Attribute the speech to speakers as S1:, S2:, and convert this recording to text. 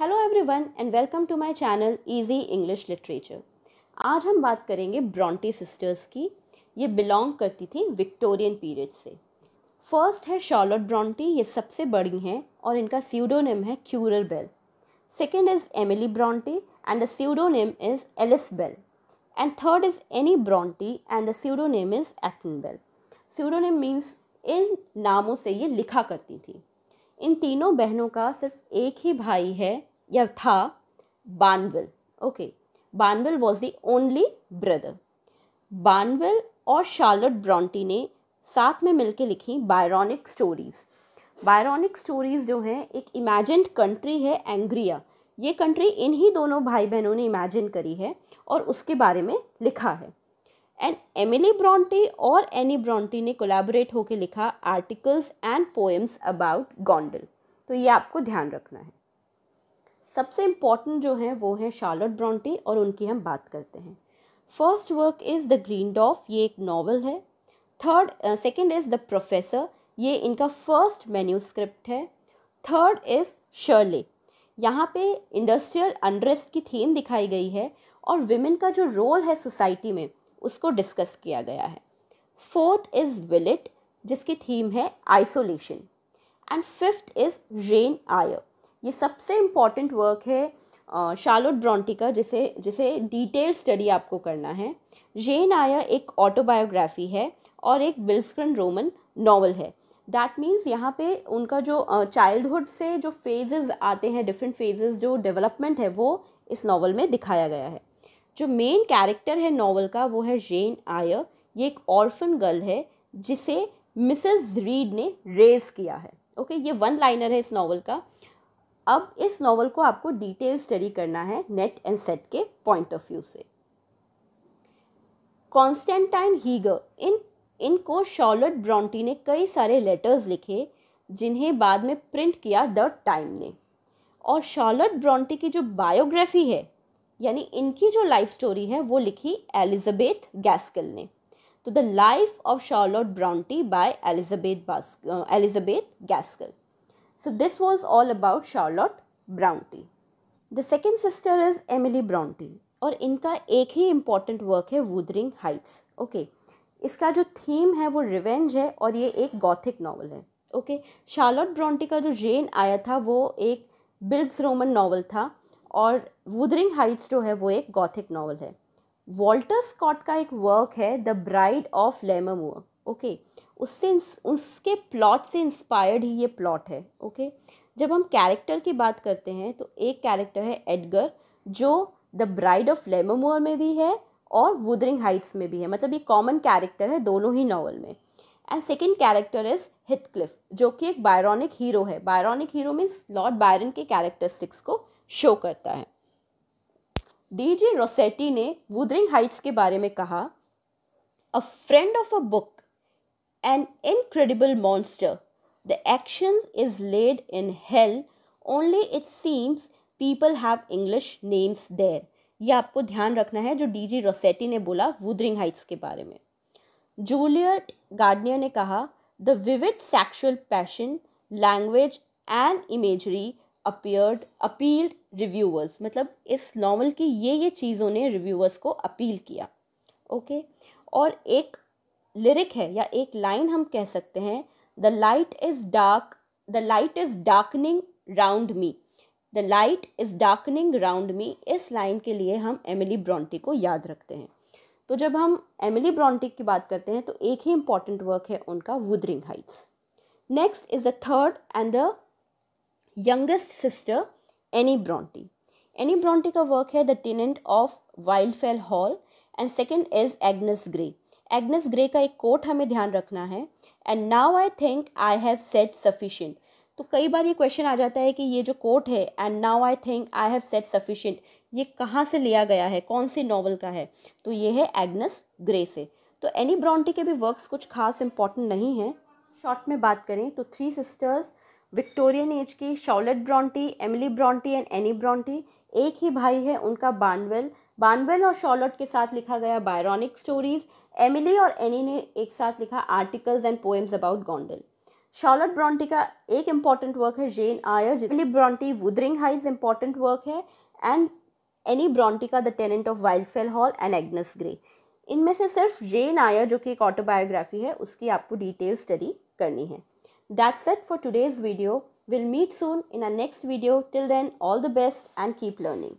S1: Hello everyone and welcome to my channel easy English literature आज हम बात करेंगे ब्रॉन्टी सिस्टर्स की ये बिलोंग करती थी विक्टोरियन पीरियड से फर्स्ट है शॉलोट ब्रॉन्टी ये सबसे बड़ी हैं और इनका सीडोनिम है Currer Bell second is Emily Bronte and the pseudonym is Ellis Bell and third is Anne Bronte and the pseudonym is Acton Bell pseudonym means इन नामों से ये लिखा करती थी इन तीनों बहनों का सिर्फ एक ही भाई है या था Branwell okay Branwell was the only brother Branwell और शार्लट ब्रॉन्टी ने साथ में मिलकर लिखी बायरॉनिक स्टोरीज़ बायरॉनिक स्टोरीज़ जो हैं एक इमेजिन कंट्री है एंग्रिया ये कंट्री इन्हीं दोनों भाई बहनों ने इमेजिन करी है और उसके बारे में लिखा है एंड एमिली ब्रॉन्टे और एनी ब्रॉन्टे ने कोलैबोरेट होकर लिखा articles and poems about Gondal तो ये आपको ध्यान रखना है सबसे इम्पॉर्टेंट जो है वो है शार्लट ब्रॉन्टे और उनकी हम बात करते हैं first work is the green dwarf ये एक नावल है third second is the professor ये इनका फर्स्ट मेन्यूस्क्रिप्ट है थर्ड इज़ शर्ले यहाँ पे इंडस्ट्रियल अनरेस्ट की थीम दिखाई गई है और विमेन का जो रोल है सोसाइटी में उसको डिस्कस किया गया है फोर्थ इज़ विलेट जिसकी थीम है isolation and fifth is Jane Eyre ये सबसे इम्पॉर्टेंट वर्क है शालोट ब्रॉन्टी का जिसे जिसे डिटेल स्टडी आपको करना है रेन आयर एक ऑटोबायोग्राफी है और एक बिल्सक्रन रोमन नावल है दैट मीन्स यहाँ पे उनका जो चाइल्डहुड से जो फेजेस आते हैं डिफरेंट फेजेस जो डेवलपमेंट है वो इस नावल में दिखाया गया है जो मेन कैरेक्टर है नॉवल का वो है जेन आयर ये एक ऑर्फन गर्ल है जिसे मिसेस रीड ने रेज किया है ओके ये वन लाइनर है इस नावल का अब इस नॉवल को आपको डिटेल स्टडी करना है नेट एंड सेट के पॉइंट ऑफ व्यू से कॉन्स्टेंटाइन हीगर इन इनको शॉलट ब्रॉन्टी ने कई सारे लेटर्स लिखे जिन्हें बाद में प्रिंट किया द टाइम ने और शॉलट ब्रॉन्टी की जो बायोग्राफी है यानी इनकी जो लाइफ स्टोरी है वो लिखी एलिजाबेथ गैस्कल ने तो the life of Charlotte Bronte by Elizabeth Elizabeth Gaskell so this was all about Charlotte Bronte the second sister is Emily Bronte और इनका एक ही इम्पॉर्टेंट वर्क है वूदरिंग हाइट्स ओके इसका जो थीम है वो रिवेंज है और ये एक गॉथिक नावल है ओके शार्लोट ब्रॉन्टी का जो रेन आया था वो एक बिल्ग्स रोमन नावल था और वुदरिंग हाइट्स जो है वो एक गॉथिक नावल है वॉल्टर स्कॉट का एक वर्क है द ब्राइड ऑफ लेममुआ ओके उससे उसके प्लॉट से इंस्पायर्ड ही ये प्लॉट है ओके okay? जब हम कैरेक्टर की बात करते हैं तो एक कैरेक्टर है एडगर जो द ब्राइड ऑफ लेमोर में भी है और वुदरिंग हाइट्स में भी है मतलब ये कॉमन कैरेक्टर है दोनों ही नावल में and second character is Heathcliff जो कि एक बायरॉनिक हीरो है Byronic hero means Lord Byron के कैरेक्टरिस्टिक्स को शो करता है डीजे रोसेटी ने वुदरिंग हाइट्स के बारे में कहा a friend of a book an incredible monster the action is laid in hell only it seems people have English names there यह आपको ध्यान रखना है जो डीजी रोसेटी ने बोला वुदरिंग हाइट्स के बारे में जूलियट गार्डनियर ने कहा the vivid sexual passion language and imagery appeared appealed reviewers मतलब इस नॉवल की ये ये चीज़ों ने रिव्यूअर्स को अपील किया ओके और एक लिरिक है या एक लाइन हम कह सकते हैं the light is dark the light is darkening round me the light is darkening round me इस लाइन के लिए हम एमिली ब्रॉन्टी को याद रखते हैं तो जब हम एमिली ब्रॉन्टिक की बात करते हैं तो एक ही इम्पॉर्टेंट वर्क है उनका Wuthering Heights next is the third and the youngest sister Anne Bronte Anne Bronte का वर्क है the tenant of Wildfell Hall and second is Agnes Grey Agnes Grey का एक कोट हमें ध्यान रखना है and now I think I have set sufficient तो कई बार ये क्वेश्चन आ जाता है कि ये जो कोट है and now I think I have set sufficient ये कहाँ से लिया गया है कौन से नॉवल का है तो ये है एग्नस ग्रे से तो एनी ब्रॉन्टी के भी वर्क्स कुछ खास इंपॉर्टेंट नहीं है शॉर्ट में बात करें तो थ्री सिस्टर्स विक्टोरियन एज की Charlotte Bronte Emily Bronte and Anne Bronte एक ही भाई है उनका बानवेल बानवेल और शॉलेट के साथ लिखा गया बायरॉनिक स्टोरीज एमिली और एनी ने एक साथ लिखा articles and poems about Gondal Charlotte Bronte का एक इम्पॉर्टेंट वर्क है Jane Eyre Emily Bronte Wuthering Heights important work है एंड एनी ब्रॉन्टी का the tenant of Wildfell Hall and Agnes Grey इनमें से सिर्फ जेन आयर जो कि एक ऑटोबायोग्राफी है उसकी आपको डिटेल स्टडी करनी है That's it for today's video. We'll meet soon in our next video. Till then, all the best and keep learning.